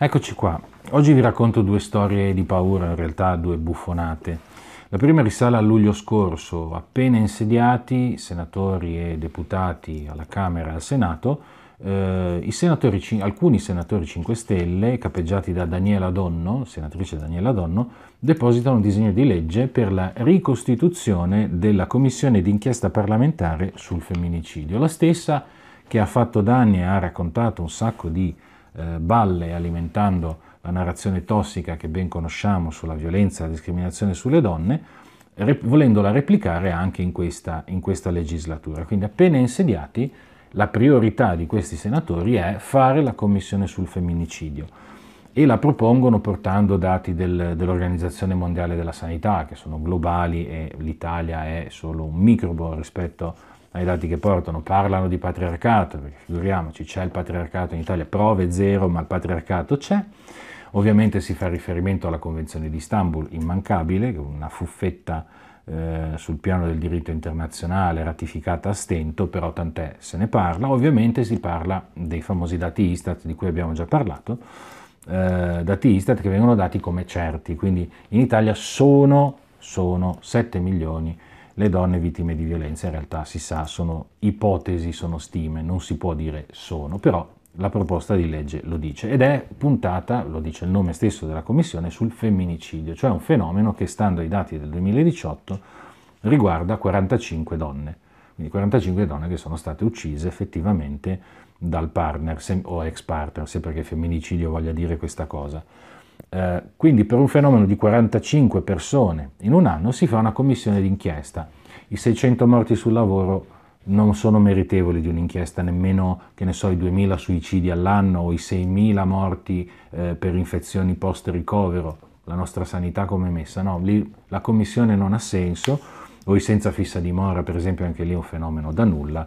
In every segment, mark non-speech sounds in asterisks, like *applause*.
Eccoci qua, oggi vi racconto due storie di paura, in realtà due buffonate. La prima risale a luglio scorso, appena insediati senatori e deputati alla Camera e al Senato, eh, senatori, alcuni senatori 5 Stelle, capeggiati da Daniela Donno, senatrice Daniela Donno, depositano un disegno di legge per la ricostituzione della commissione d'inchiesta parlamentare sul femminicidio, la stessa che ha fatto danni e ha raccontato un sacco di eh, balle alimentando la narrazione tossica che ben conosciamo sulla violenza e la discriminazione sulle donne, rep- volendola replicare anche in questa, in questa legislatura. Quindi appena insediati la priorità di questi senatori è fare la commissione sul femminicidio e la propongono portando dati del, dell'Organizzazione Mondiale della Sanità, che sono globali e l'Italia è solo un microbo rispetto a ai dati che portano, parlano di patriarcato, perché figuriamoci c'è il patriarcato in Italia, prove zero, ma il patriarcato c'è. Ovviamente si fa riferimento alla Convenzione di Istanbul, immancabile, una fuffetta eh, sul piano del diritto internazionale ratificata a stento, però tant'è se ne parla. Ovviamente si parla dei famosi dati Istat di cui abbiamo già parlato, eh, dati Istat che vengono dati come certi, quindi in Italia sono, sono 7 milioni di le donne vittime di violenza in realtà si sa sono ipotesi, sono stime, non si può dire sono, però la proposta di legge lo dice ed è puntata, lo dice il nome stesso della Commissione, sul femminicidio, cioè un fenomeno che stando ai dati del 2018 riguarda 45 donne, quindi 45 donne che sono state uccise effettivamente dal partner o ex partner, se perché femminicidio voglia dire questa cosa. Eh, quindi per un fenomeno di 45 persone in un anno si fa una commissione d'inchiesta. I 600 morti sul lavoro non sono meritevoli di un'inchiesta, nemmeno che ne so, i 2000 suicidi all'anno o i 6000 morti eh, per infezioni post ricovero, la nostra sanità come messa, no, lì la commissione non ha senso, o i senza fissa dimora, per esempio anche lì è un fenomeno da nulla,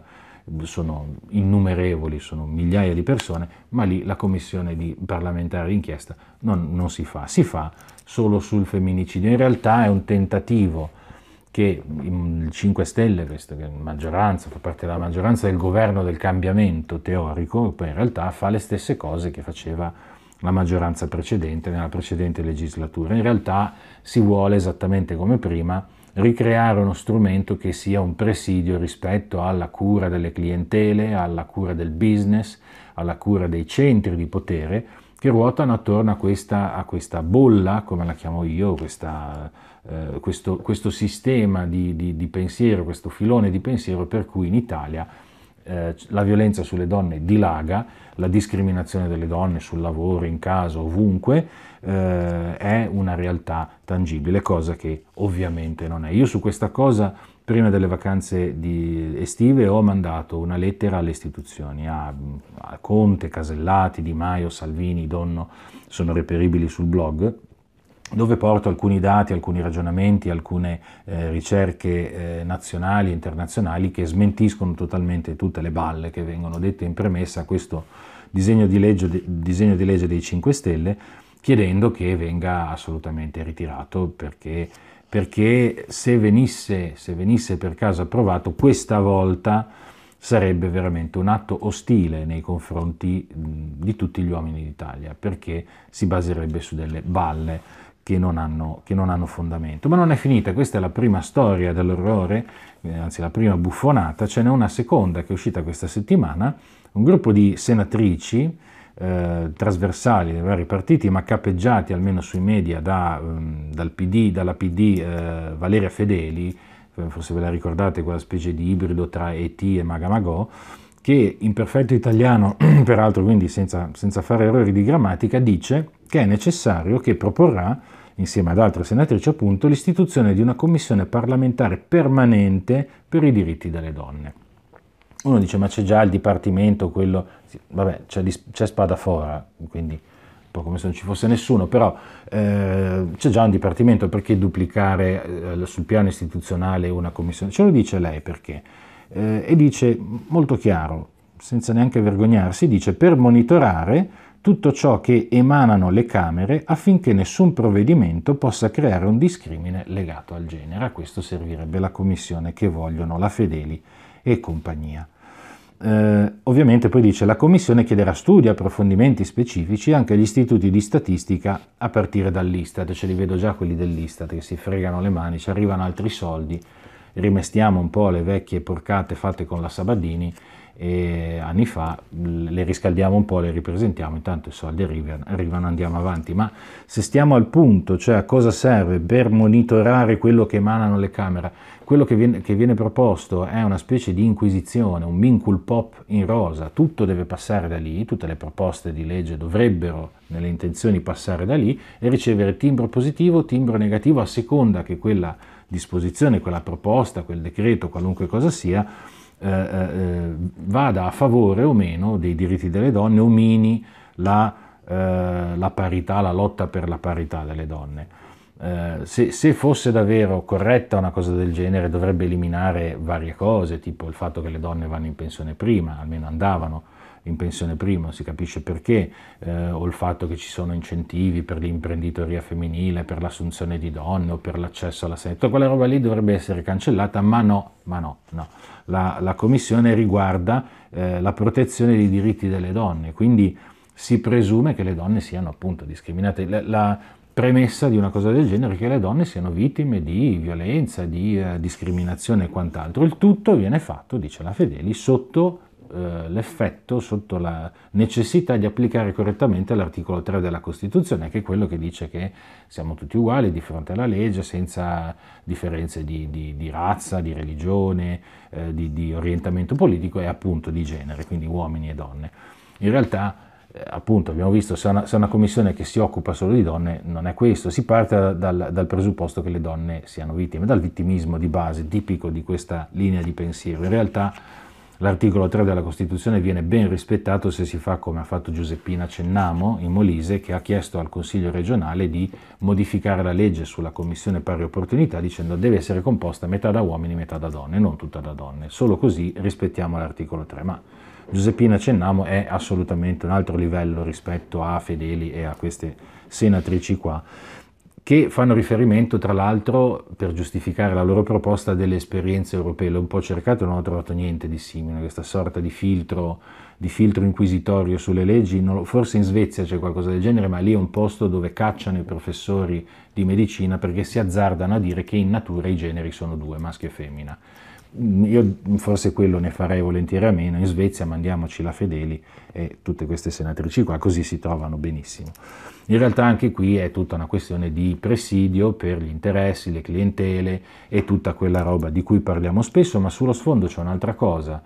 sono innumerevoli, sono migliaia di persone, ma lì la commissione di parlamentare d'inchiesta non, non si fa, si fa solo sul femminicidio. In realtà è un tentativo che il 5 Stelle, questa maggioranza, fa parte della maggioranza del governo del cambiamento teorico, poi in realtà fa le stesse cose che faceva la maggioranza precedente nella precedente legislatura. In realtà si vuole esattamente come prima ricreare uno strumento che sia un presidio rispetto alla cura delle clientele, alla cura del business, alla cura dei centri di potere che ruotano attorno a questa, a questa bolla, come la chiamo io, questa, eh, questo, questo, sistema di, di, di pensiero, questo filone di pensiero per cui in Italia eh, la violenza sulle donne dilaga, la discriminazione delle donne sul lavoro, in casa, ovunque, eh, è una realtà tangibile, cosa che ovviamente non è. Io su questa cosa, prima delle vacanze estive, ho mandato una lettera alle istituzioni, a, a Conte, Casellati, Di Maio, Salvini, Donno, sono reperibili sul blog, dove porto alcuni dati, alcuni ragionamenti, alcune eh, ricerche eh, nazionali e internazionali che smentiscono totalmente tutte le balle che vengono dette in premessa a questo disegno di legge, di, disegno di legge dei 5 Stelle, chiedendo che venga assolutamente ritirato perché, perché se, venisse, se venisse per caso approvato questa volta sarebbe veramente un atto ostile nei confronti di tutti gli uomini d'Italia, perché si baserebbe su delle balle che non, hanno, che non hanno fondamento. Ma non è finita, questa è la prima storia dell'orrore, eh, anzi la prima buffonata, ce n'è una seconda che è uscita questa settimana, un gruppo di senatrici, eh, trasversali dei vari partiti, ma cappeggiati almeno sui media da, ehm, dal PD, dalla PD eh, Valeria Fedeli, eh, forse ve la ricordate quella specie di ibrido tra ET e Magamago, che in perfetto italiano, *clears throat* peraltro quindi senza, senza fare errori di grammatica, dice che è necessario che proporrà, insieme ad altre senatrici appunto, l'istituzione di una commissione parlamentare permanente per i diritti delle donne. Uno dice ma c'è già il dipartimento, quello... vabbè, c'è, c'è fora, quindi un po' come se non ci fosse nessuno, però eh, c'è già un dipartimento, perché duplicare eh, sul piano istituzionale una commissione? Ce lo dice lei perché? Eh, e dice molto chiaro, senza neanche vergognarsi, dice per monitorare tutto ciò che emanano le Camere affinché nessun provvedimento possa creare un discrimine legato al genere. A questo servirebbe la commissione che vogliono la Fedeli e compagnia. Eh, ovviamente poi dice la Commissione chiederà studi e approfondimenti specifici anche agli istituti di statistica a partire dall'Istat, ce li vedo già quelli dell'Istat che si fregano le mani, ci arrivano altri soldi, rimestiamo un po' le vecchie porcate fatte con la Sabadini e anni fa le riscaldiamo un po', le ripresentiamo, intanto i soldi arrivano, arrivano, andiamo avanti, ma se stiamo al punto, cioè a cosa serve per monitorare quello che emanano le camere, quello che viene, che viene proposto è una specie di inquisizione, un mincul pop in rosa, tutto deve passare da lì, tutte le proposte di legge dovrebbero nelle intenzioni passare da lì e ricevere timbro positivo, timbro negativo a seconda che quella disposizione, quella proposta, quel decreto, qualunque cosa sia, eh, eh, eh, vada a favore o meno dei diritti delle donne o mini la, eh, la parità, la lotta per la parità delle donne. Se, se, fosse davvero corretta una cosa del genere dovrebbe eliminare varie cose, tipo il fatto che le donne vanno in pensione prima, almeno andavano, in pensione prima, si capisce perché, eh, o il fatto che ci sono incentivi per l'imprenditoria femminile, per l'assunzione di donne o per l'accesso alla sanità, quella roba lì dovrebbe essere cancellata, ma no, ma no, no. La, la Commissione riguarda eh, la protezione dei diritti delle donne, quindi si presume che le donne siano appunto discriminate. La, la, premessa di una cosa del genere è che le donne siano vittime di violenza, di eh, discriminazione e quant'altro. Il tutto viene fatto, dice la Fedeli, sotto eh, l'effetto sotto la necessità di applicare correttamente l'articolo 3 della Costituzione, che è quello che dice che siamo tutti uguali di fronte alla legge, senza differenze di, di, di razza, di religione, eh, di, di orientamento politico e appunto di genere, quindi uomini e donne. In realtà eh, appunto abbiamo visto se una, se una, commissione che si occupa solo di donne non è questo, si parte dal, dal, presupposto che le donne siano vittime, dal vittimismo di base tipico di questa linea di pensiero. In realtà L'articolo 3 della Costituzione viene ben rispettato se si fa come ha fatto Giuseppina Cennamo in Molise, che ha chiesto al Consiglio regionale di modificare la legge sulla Commissione Pari Opportunità dicendo che deve essere composta metà da uomini, e metà da donne, non tutta da donne. Solo così rispettiamo l'articolo 3. Ma Giuseppina Cennamo è assolutamente un altro livello rispetto a Fedeli e a queste senatrici qua che fanno riferimento tra l'altro per giustificare la loro proposta delle esperienze europee. L'ho un po' cercato e non ho trovato niente di simile, questa sorta di filtro, di filtro inquisitorio sulle leggi. forse in Svezia c'è qualcosa del genere, ma lì è un posto dove cacciano i professori di medicina perché si azzardano a dire che in natura i generi sono due, maschio e femmina. Mm, io forse quello ne farei volentieri a meno, in Svezia mandiamoci la Fedeli e tutte queste senatrici qua, così si trovano benissimo. In realtà anche qui è tutta una questione di presidio per gli interessi, le clientele e tutta quella roba di cui parliamo spesso, ma sullo sfondo c'è un'altra cosa,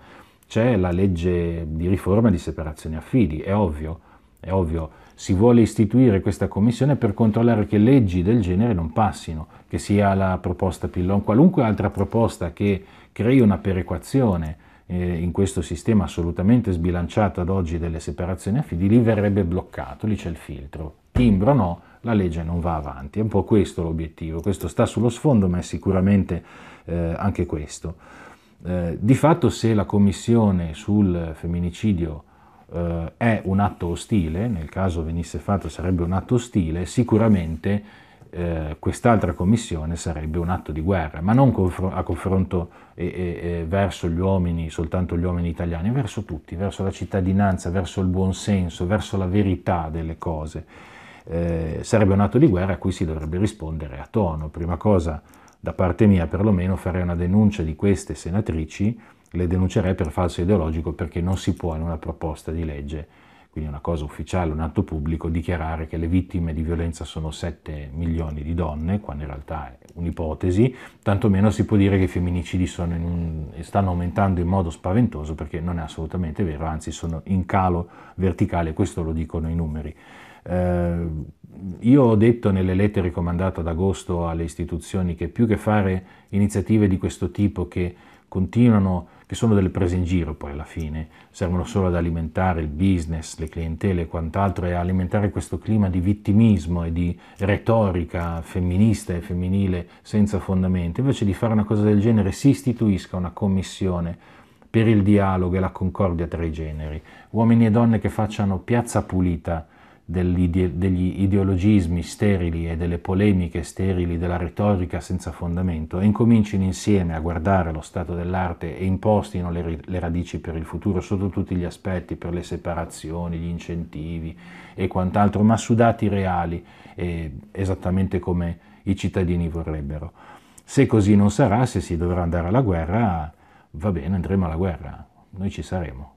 c'è la legge di riforma di separazione affidi, è ovvio, è ovvio si vuole istituire questa commissione per controllare che leggi del genere non passino, che sia la proposta Pillon, qualunque altra proposta che crei una perequazione eh, in questo sistema assolutamente sbilanciato ad oggi delle separazioni affidi, lì verrebbe bloccato, lì c'è il filtro. Timbro no, la legge non va avanti. È un po' questo l'obiettivo. Questo sta sullo sfondo, ma è sicuramente eh, anche questo. Eh, di fatto, se la commissione sul femminicidio eh, è un atto ostile, nel caso venisse fatto sarebbe un atto ostile, sicuramente eh, quest'altra commissione sarebbe un atto di guerra, ma non confr- a confronto eh, eh, verso gli uomini, soltanto gli uomini italiani, verso tutti, verso la cittadinanza, verso il buonsenso, verso la verità delle cose. Eh, sarebbe un atto di guerra a cui si dovrebbe rispondere a tono. Prima cosa, da parte mia perlomeno, farei una denuncia di queste senatrici, le denuncerei per falso ideologico perché non si può in una proposta di legge quindi una cosa ufficiale, un atto pubblico, dichiarare che le vittime di violenza sono 7 milioni di donne, quando in realtà è un'ipotesi, tantomeno si può dire che i femminicidi un, stanno aumentando in modo spaventoso perché non è assolutamente vero, anzi sono in calo verticale, questo lo dicono i numeri. Eh, io ho detto nelle lettere comandate ad agosto alle istituzioni che più che fare iniziative di questo tipo che continuano che sono delle prese in giro poi alla fine, servono solo ad alimentare il business, le clientele e quant'altro e alimentare questo clima di vittimismo e di retorica femminista e femminile senza fondamento. Invece di fare una cosa del genere si istituisca una commissione per il dialogo e la concordia tra i generi, uomini e donne che facciano piazza pulita degli ideologismi sterili e delle polemiche sterili della retorica senza fondamento e incomincino insieme a guardare lo stato dell'arte e impostino le, le radici per il futuro sotto tutti gli aspetti, per le separazioni, gli incentivi e quant'altro, ma su dati reali, eh, esattamente come i cittadini vorrebbero. Se così non sarà, se si dovrà andare alla guerra, va bene, andremo alla guerra, noi ci saremo.